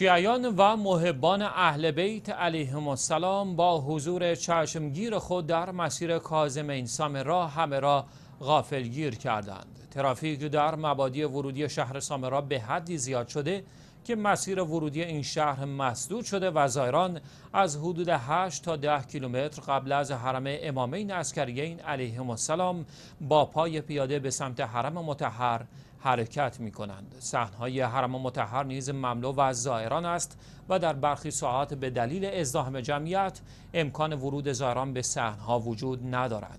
شیعیان و محبان اهل بیت علیهم السلام با حضور چشمگیر خود در مسیر کازمین سامرا همه را غافلگیر کردند ترافیک در مبادی ورودی شهر سامرا به حدی زیاد شده که مسیر ورودی این شهر مسدود شده و زایران از حدود 8 تا 10 کیلومتر قبل از حرم امامین عسکریین علیه السلام با پای پیاده به سمت حرم متحر حرکت می کنند. سحنهای حرم متحر نیز مملو و زائران است و در برخی ساعات به دلیل ازدحام جمعیت امکان ورود زائران به سحنها وجود ندارد.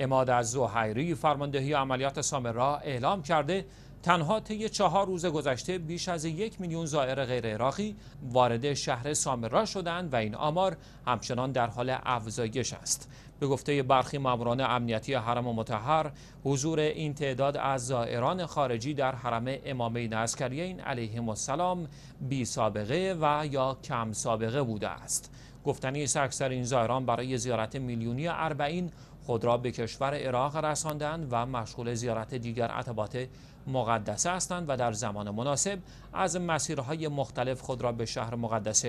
اماد از زهیری فرماندهی عملیات سامرا اعلام کرده تنها طی چهار روز گذشته بیش از یک میلیون زائر غیر عراقی وارد شهر سامرا شدند و این آمار همچنان در حال افزایش است به گفته برخی ماموران امنیتی حرم و متحر حضور این تعداد از زائران خارجی در حرم امامین عسکریین علیه السلام بی سابقه و یا کم سابقه بوده است گفتنی است اکثر این زائران برای زیارت میلیونی اربعین خود را به کشور عراق رساندند و مشغول زیارت دیگر عتبات مقدسه هستند و در زمان مناسب از مسیرهای مختلف خود را به شهر مقدس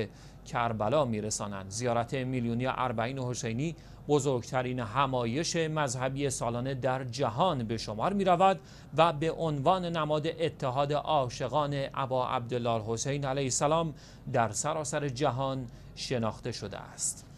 کربلا میرسانند زیارت میلیونی اربعین حسینی بزرگترین همایش مذهبی سالانه در جهان به شمار می رود و به عنوان نماد اتحاد عاشقان ابا عبدالله حسین علیه السلام در سراسر جهان شناخته شده است